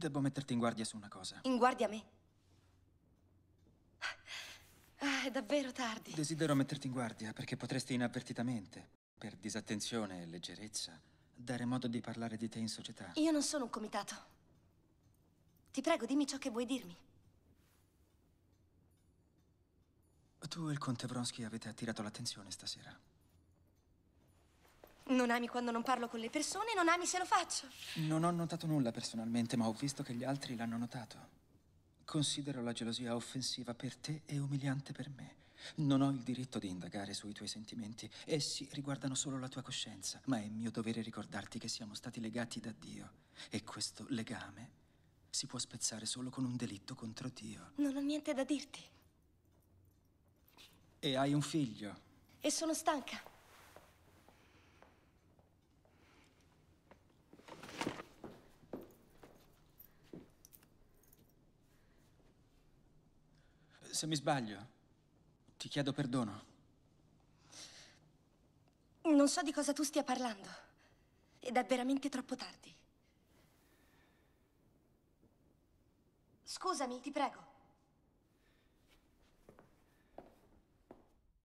Devo metterti in guardia su una cosa. In guardia me? Ah, è davvero tardi. Desidero metterti in guardia perché potresti inavvertitamente, per disattenzione e leggerezza, dare modo di parlare di te in società. Io non sono un comitato. Ti prego, dimmi ciò che vuoi dirmi. Tu e il conte Vronsky avete attirato l'attenzione stasera. Non ami quando non parlo con le persone, non ami se lo faccio. Non ho notato nulla personalmente, ma ho visto che gli altri l'hanno notato. Considero la gelosia offensiva per te e umiliante per me. Non ho il diritto di indagare sui tuoi sentimenti. Essi riguardano solo la tua coscienza, ma è mio dovere ricordarti che siamo stati legati da Dio. E questo legame si può spezzare solo con un delitto contro Dio. Non ho niente da dirti. E hai un figlio. E sono stanca. se mi sbaglio, ti chiedo perdono. Non so di cosa tu stia parlando. Ed è veramente troppo tardi. Scusami, ti prego.